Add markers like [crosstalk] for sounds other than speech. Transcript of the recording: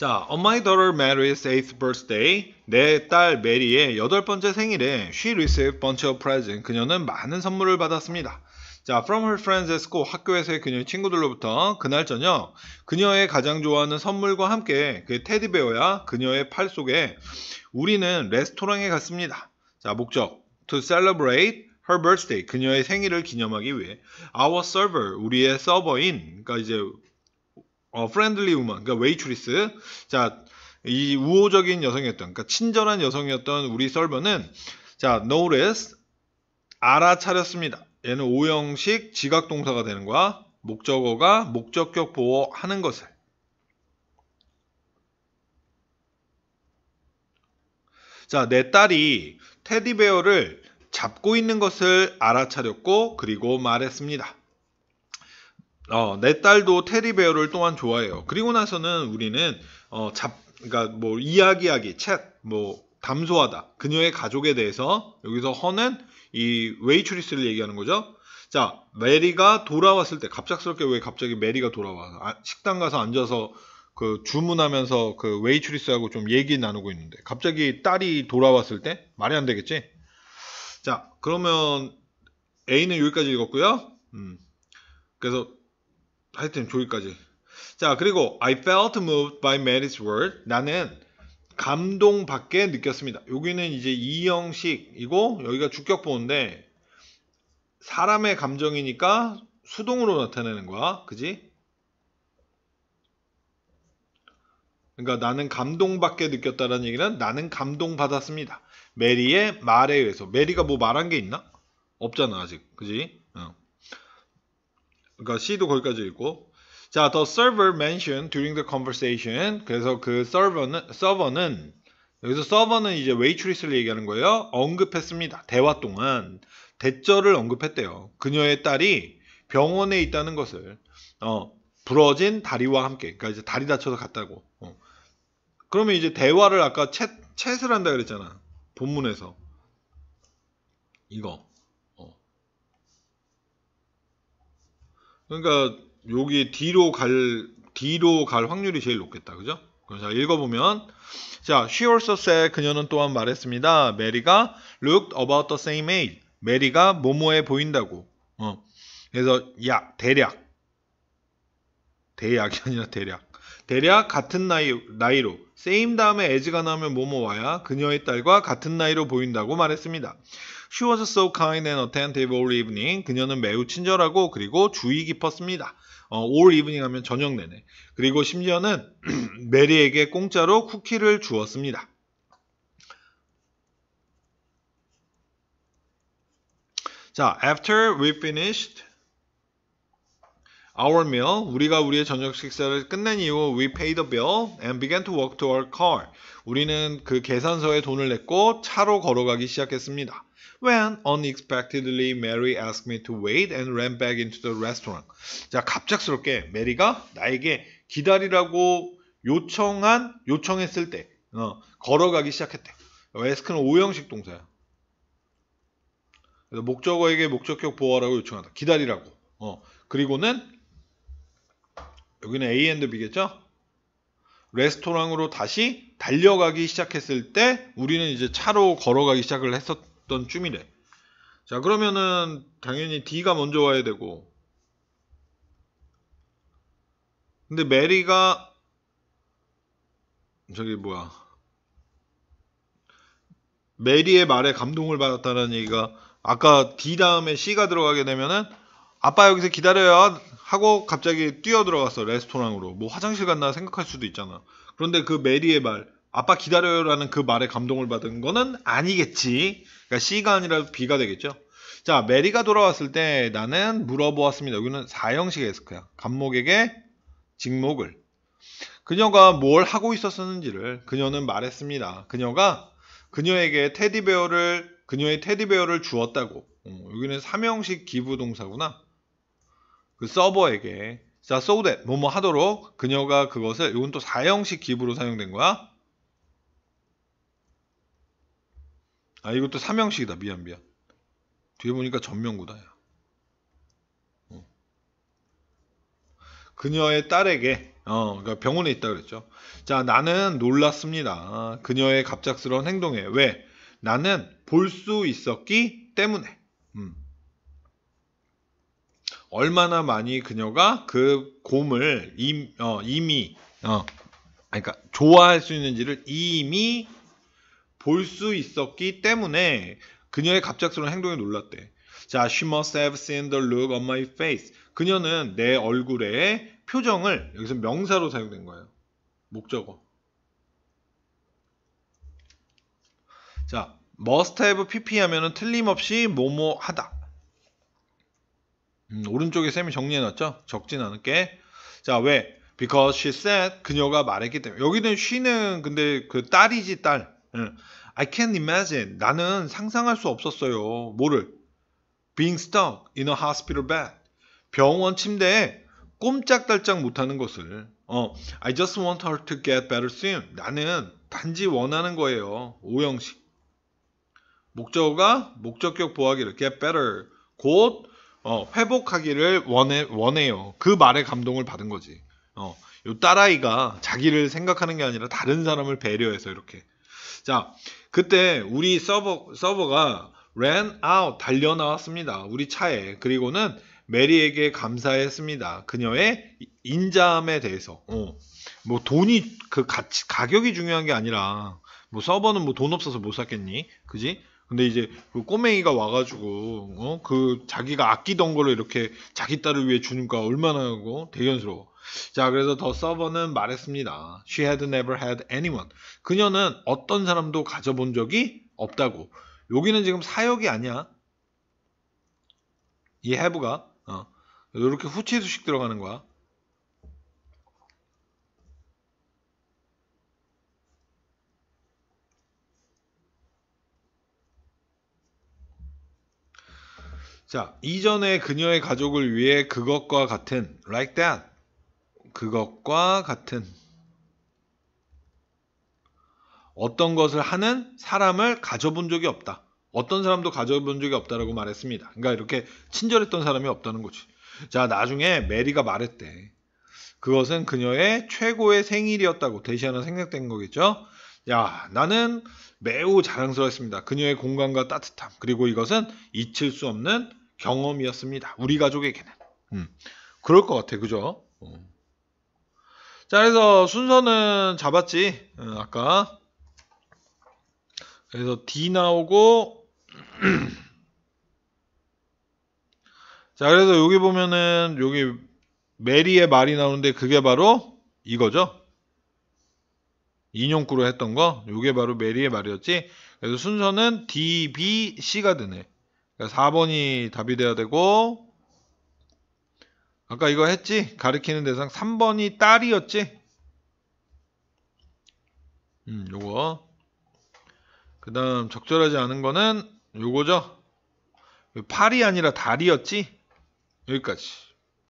자, On My Daughter Mary's 8th Birthday, 내 딸 메리의 여덟 번째 생일에 She received bunch of presents. 그녀는 많은 선물을 받았습니다. 자, from her friends at school, 학교에서의 그녀의 친구들로부터 그날 저녁 그녀의 가장 좋아하는 선물과 함께 그 테디베어야 그녀의 팔 속에 우리는 레스토랑에 갔습니다. 자, 목적 to celebrate her birthday, 그녀의 생일을 기념하기 위해 our server, 우리의 서버인, 그러니까 이제 어, 프렌들리 우먼, 그러니까 웨이트리스. 자, 이 우호적인 여성이었던, 그러니까 친절한 여성이었던 우리 썰머는 자, 노 o 스 알아차렸습니다. 얘는 오형식 지각동사가 되는 거야. 목적어가 목적격 보호하는 것을. 자, 내 딸이 테디베어를 잡고 있는 것을 알아차렸고 그리고 말했습니다. 어, 내 딸도 테리베어를 또한 좋아해요. 그리고 나서는 우리는 어, 잡, 그러니까 뭐 이야기하기, 챗, 뭐 담소하다, 그녀의 가족에 대해서 여기서 허는 이 웨이트리스를 얘기하는 거죠. 자, 메리가 돌아왔을 때 갑작스럽게 왜 갑자기 메리가 돌아와? 아, 식당 가서 앉아서 그 주문하면서 그 웨이트리스하고 좀 얘기 나누고 있는데 갑자기 딸이 돌아왔을 때 말이 안 되겠지? 자, 그러면 A는 여기까지 읽었고요. 음. 그래서 하여튼 조기까지 자, 그리고 I felt moved by Mary's word. 나는 감동받게 느꼈습니다. 여기는 이제 이형식이고 여기가 주격보인데 사람의 감정이니까 수동으로 나타내는 거야. 그지? 그러니까 나는 감동받게 느꼈다라는 얘기는 나는 감동받았습니다. 메리의 말에 의해서. 메리가 뭐 말한 게 있나? 없잖아, 아직. 그지? 그러니까 C도 거기까지 읽고 자, the server mentioned during the conversation 그래서 그 서버는 서버는 여기서 서버는 이제 웨이트리스를 얘기하는 거예요. 언급했습니다. 대화 동안 대절을 언급했대요. 그녀의 딸이 병원에 있다는 것을 어, 부러진 다리와 함께 그러니까 이제 다리 다쳐서 갔다고 어. 그러면 이제 대화를 아까 챗, 챗을 한다 그랬잖아 본문에서 이거 그러니까 여기 D로 갈 D로 갈 확률이 제일 높겠다. 그죠? 그럼 자, 읽어보면 자, she also said 그녀는 또한 말했습니다. 메리가 looked about the same age. 메리가 모모해 보인다고. 어. 그래서 야, 대략 대략이 아니라 대략 대략 같은 나이, 나이로 same 다음에 as가 나오면 뭐뭐 와야 그녀의 딸과 같은 나이로 보인다고 말했습니다. She was so kind and attentive all evening. 그녀는 매우 친절하고 그리고 주의 깊었습니다. 어, all evening 하면 저녁 내내. 그리고 심지어는 메리에게 공짜로 쿠키를 주었습니다. 자, after we finished our meal, 우리가 우리의 저녁 식사를 끝낸 이후 we paid the bill and began to walk to our car. 우리는 그 계산서에 돈을 냈고 차로 걸어가기 시작했습니다. When unexpectedly Mary asked me to wait and ran back into the restaurant. 자, 갑작스럽게 메리가 나에게 기다리라고 요청한 요청했을 때 어, 걸어가기 시작했대. a 어, 스 k 는 5형식 동사야. 그래서 목적어에게 목적격 보호하라고 요청한다. 기다리라고. 어, 그리고는 여기는 A and B겠죠? 레스토랑으로 다시 달려가기 시작했을 때 우리는 이제 차로 걸어가기 시작을 했었 6 0 쯤이래. 자, 그러면은 당연히 D가 먼저 와야 되고. 근데 메리가 저기 뭐야? 메리의 말에 감동을 받았다는 얘기가 아까 D 다음에 C가 들어가게 되면은 아빠 여기서 기다려야 하고 갑자기 뛰어 들어갔어 레스토랑으로 뭐 화장실 갔나 생각할 수도 있잖아 그런데 그 메리의 말 아빠 기다려요라는 그 말에 감동을 받은 거는 아니겠지. 그러니까 C가 아니라 B가 되겠죠. 자, 메리가 돌아왔을 때 나는 물어보았습니다. 여기는 4형식의 에스크야. 감목에게 직목을. 그녀가 뭘 하고 있었는지를 그녀는 말했습니다. 그녀가 그녀에게 테디베어를 그녀의 테디베어를 주었다고. 어, 여기는 3형식 기부 동사구나. 그 서버에게 자, so that 뭐뭐 하도록 그녀가 그것을 이건 또 4형식 기부로 사용된 거야. 아 이것도 삼형식이다 미안 미안 뒤에 보니까 전명구다야 어. 그녀의 딸에게 어, 그러니까 병원에 있다 그랬죠. 자, 나는 놀랐습니다. 아, 그녀의 갑작스러운 행동에 왜? 나는 볼 수 있었기 때문에. 음. 얼마나 많이 그녀가 그 곰을 임, 어, 이미 어, 그러니까 좋아할 수 있는지를 이미 볼수 있었기 때문에 그녀의 갑작스러운 행동에 놀랐대. 자, she must have seen the look on my face. 그녀는 내얼굴에 표정을 여기서 명사로 사용된 거예요. 목적어. 자, must have pp 하면은 틀림없이 뭐뭐하다. 음, 오른쪽에 쌤이 정리해놨죠? 적진 않게 자, 왜? Because she said 그녀가 말했기 때문에 여기는 she는 근데 그 딸이지 딸. 예. I can't imagine. 나는 상상할 수 없었어요. 뭐를? Being stuck in a hospital bed. 병원 침대에 꼼짝달짝 못하는 것을. 어, I just want her to get better soon. 나는 단지 원하는 거예요. 오형식. 목적어가 목적격 보하기를 get better. 곧 어, 회복하기를 원해, 원해요. 그 말에 감동을 받은 거지. 어, 요 딸아이가 자기를 생각하는 게 아니라 다른 사람을 배려해서 이렇게 자, 그때 우리 서버, 서버가 ran out 달려 나왔습니다. 우리 차에. 그리고는 메리에게 감사했습니다. 그녀의 인자함에 대해서. 어. 뭐 돈이 그 가치 가격이 중요한 게 아니라 뭐 서버는 뭐 돈 없어서 못 샀겠니? 그지? 근데 이제 그 꼬맹이가 와가지고 어? 그 자기가 아끼던 거를 이렇게 자기 딸을 위해 주니까 얼마나 하고 그 대견스러워. 자, 그래서 더 서버는 말했습니다. She had never had anyone. 그녀는 어떤 사람도 가져본 적이 없다고. 여기는 지금 사역이 아니야. 이해부가 어. 이렇게 후치수식 들어가는 거야. 자, 이전에 그녀의 가족을 위해 그것과 같은 like that 그것과 같은 어떤 것을 하는 사람을 가져본 적이 없다. 어떤 사람도 가져본 적이 없다라고 말했습니다. 그러니까 이렇게 친절했던 사람이 없다는 거지. 자, 나중에 메리가 말했대. 그것은 그녀의 최고의 생일이었다고 대시하나 생략된 거겠죠? 야, 나는 매우 자랑스러웠습니다. 그녀의 공간과 따뜻함. 그리고 이것은 잊힐 수 없는 경험이었습니다. 우리 가족에게는. 음, 그럴 것 같아, 그죠? 어. 자, 그래서 순서는 잡았지, 어, 아까. 그래서 D 나오고, [clears throat] 자, 그래서 여기 보면은, 여기 메리의 말이 나오는데, 그게 바로 이거죠? 인용구로 했던 거, 이게 바로 메리의 말이었지. 그래서 순서는 D, B, C가 되네. 4번이 답이 돼야 되고 아까 이거 했지? 가리키는 대상 3번이 딸이었지? 음, 요거. 그 다음 적절하지 않은 거는 요거죠? 팔이 아니라 다리였지? 여기까지.